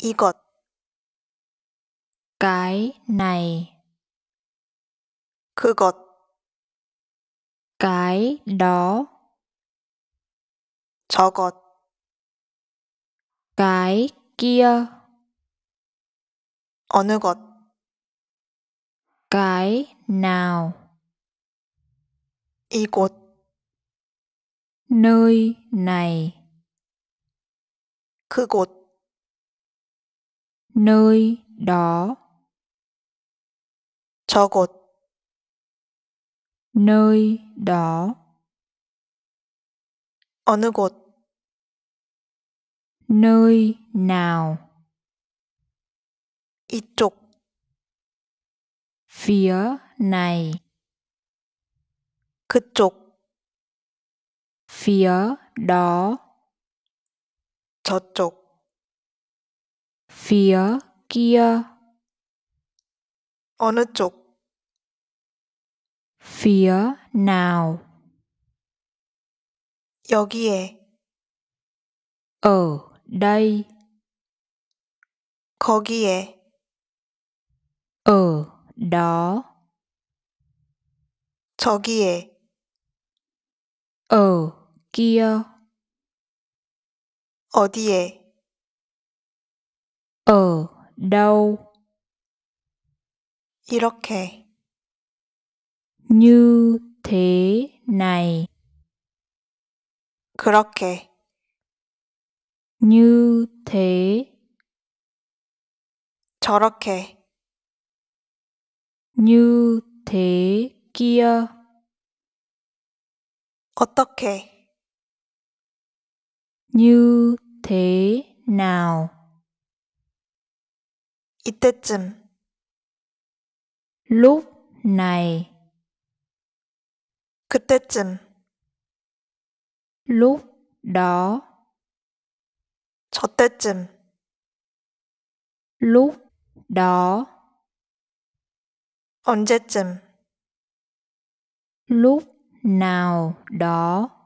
이것 cái này 그것 cái đó 저것 cái kia 어느 것 cái nào 이곳 nơi này 그곳 nơi đó 저곳 nơi đó 어느 곳 nơi nào 이쪽 phía này 그쪽 phía đó 저쪽 phía kia 어느 쪽 phía nào 여기에 ở đây 거기에 ở đó 저기에 ở kia 어디에 đâu 이렇게 như thế này 그렇게 như thế 저렇게 như thế kia 어떻게 như thế nào 이때쯤 lúc này 그때쯤 lúc đó 저때쯤 lúc đó 언제쯤 lúc nào đó